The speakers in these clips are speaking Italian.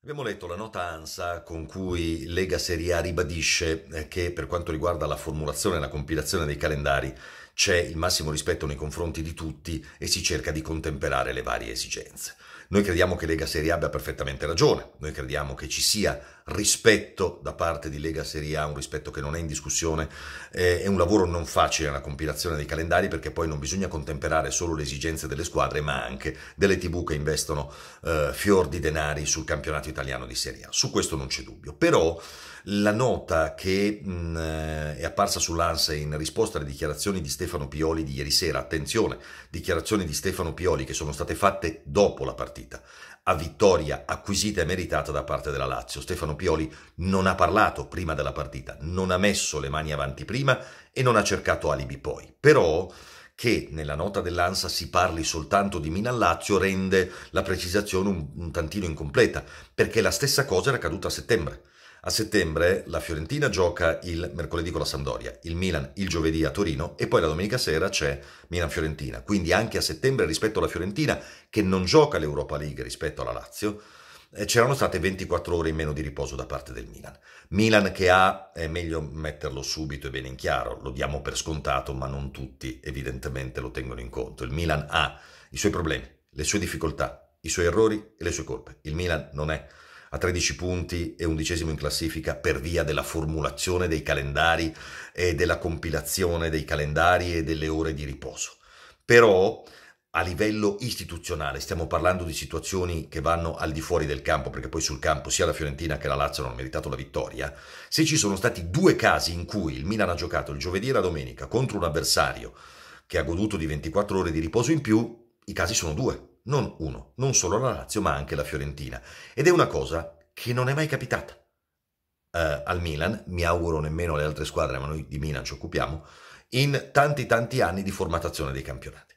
Abbiamo letto la nota ANSA con cui Lega Serie A ribadisce eh, che per quanto riguarda la formulazione e la compilazione dei calendari c'è il massimo rispetto nei confronti di tutti e si cerca di contemperare le varie esigenze. Noi crediamo che Lega Serie A abbia perfettamente ragione, noi crediamo che ci sia rispetto da parte di Lega Serie A, un rispetto che non è in discussione, eh, è un lavoro non facile la compilazione dei calendari perché poi non bisogna contemperare solo le esigenze delle squadre ma anche delle tv che investono eh, fior di denari sul campionato italiano di Serie A, su questo non c'è dubbio, però la nota che mh, mm, eh, è apparsa sull'ANSA in risposta alle dichiarazioni di Stefano Pioli di ieri sera, attenzione, dichiarazioni di Stefano Pioli che sono state fatte dopo la partita, partita, a vittoria acquisita e meritata da parte della Lazio. Stefano Pioli non ha parlato prima della partita, non ha messo le mani avanti prima e non ha cercato alibi poi. Però che nella nota dell'ANSA si parli soltanto di Milan-Lazio rende la precisazione un, un tantino incompleta, perché la stessa cosa era accaduta a settembre. A settembre la Fiorentina gioca il mercoledì con la Sampdoria, il Milan il giovedì a Torino e poi la domenica sera c'è Milan-Fiorentina. Quindi anche a settembre rispetto alla Fiorentina che non gioca l'Europa League rispetto alla Lazio, eh, c'erano state 24 ore in meno di riposo da parte del Milan. Milan che ha, è meglio metterlo subito e bene in chiaro, lo diamo per scontato ma non tutti evidentemente lo tengono in conto. Il Milan ha i suoi problemi, le sue difficoltà, i suoi errori e le sue colpe. Il Milan non è a 13 punti e undicesimo in classifica per via della formulazione dei calendari e della compilazione dei calendari e delle ore di riposo. Però a livello istituzionale stiamo parlando di situazioni che vanno al di fuori del campo, perché poi sul campo sia la Fiorentina che la Lazio hanno meritato la vittoria. Se ci sono stati due casi in cui il Milan ha giocato il giovedì e la domenica contro un avversario che ha goduto di 24 ore di riposo in più, i casi sono due non uno, non solo la Lazio, ma anche la Fiorentina. Ed è una cosa che non è mai capitata. Uh, al Milan, mi auguro nemmeno alle altre squadre, ma noi di Milan ci occupiamo, in tanti tanti anni di formattazione dei campionati.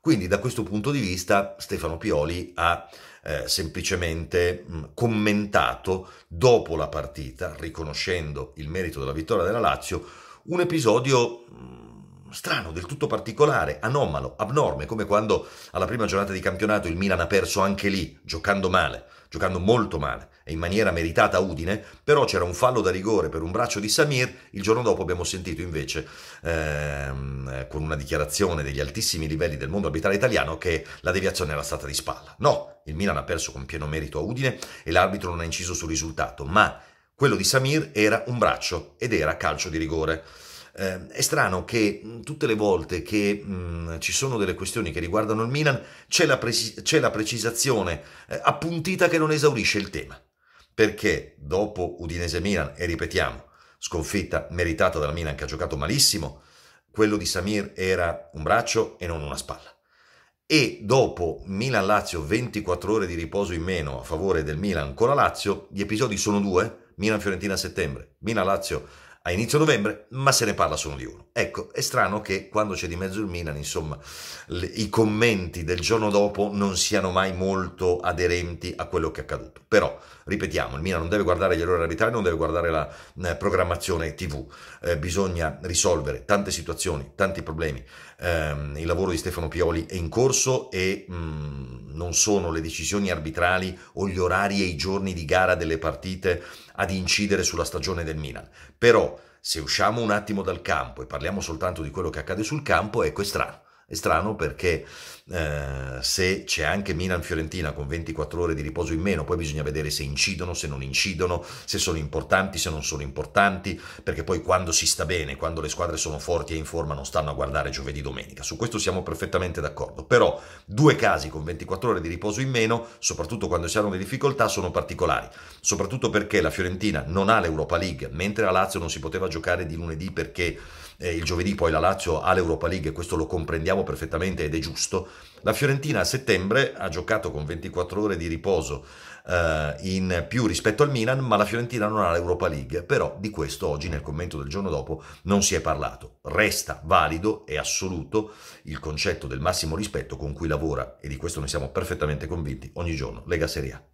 Quindi da questo punto di vista Stefano Pioli ha eh, semplicemente mh, mm, commentato dopo la partita, riconoscendo il merito della vittoria della Lazio, un episodio mh, mm, strano, del tutto particolare, anomalo, abnorme, come quando alla prima giornata di campionato il Milan ha perso anche lì, giocando male, giocando molto male e in maniera meritata a Udine, però c'era un fallo da rigore per un braccio di Samir, il giorno dopo abbiamo sentito invece ehm, con una dichiarazione degli altissimi livelli del mondo arbitrale italiano che la deviazione era stata di spalla. No, il Milan ha perso con pieno merito a Udine e l'arbitro non ha inciso sul risultato, ma quello di Samir era un braccio ed era calcio di rigore. Eh, è strano che tutte le volte che mh, ci sono delle questioni che riguardano il Milan c'è la, preci- c'è la precisazione eh, appuntita che non esaurisce il tema. Perché dopo Udinese Milan, e ripetiamo, sconfitta meritata dalla Milan che ha giocato malissimo, quello di Samir era un braccio e non una spalla. E dopo Milan-Lazio 24 ore di riposo in meno a favore del Milan con la Lazio, gli episodi sono due, Milan-Fiorentina a settembre, Milan-Lazio a inizio novembre, ma se ne parla solo di uno. Ecco, è strano che quando c'è di mezzo il Milan, insomma, le, i commenti del giorno dopo non siano mai molto aderenti a quello che è accaduto. Però, ripetiamo, il Milan non deve guardare gli errori arbitrali, non deve guardare la eh, programmazione TV, eh, bisogna risolvere tante situazioni, tanti problemi. Eh, il lavoro di Stefano Pioli è in corso e mh, mm, non sono le decisioni arbitrali o gli orari e i giorni di gara delle partite ad incidere sulla stagione del Milan. Però se usciamo un attimo dal campo e parliamo soltanto di quello che accade sul campo, ecco è strano. È strano perché eh, se c'è anche Milan-Fiorentina con 24 ore di riposo in meno, poi bisogna vedere se incidono, se non incidono, se sono importanti, se non sono importanti, perché poi quando si sta bene, quando le squadre sono forti e in forma non stanno a guardare giovedì-domenica. Su questo siamo perfettamente d'accordo, però due casi con 24 ore di riposo in meno, soprattutto quando si hanno le difficoltà, sono particolari, soprattutto perché la Fiorentina non ha l'Europa League, mentre la Lazio non si poteva giocare di lunedì perché eh, il giovedì poi la Lazio ha l'Europa League e questo lo comprendiamo perfettamente ed è giusto. La Fiorentina a settembre ha giocato con 24 ore di riposo eh, in più rispetto al Milan, ma la Fiorentina non ha l'Europa League, però di questo oggi nel commento del giorno dopo non si è parlato. Resta valido e assoluto il concetto del massimo rispetto con cui lavora e di questo ne siamo perfettamente convinti ogni giorno Lega Serie A.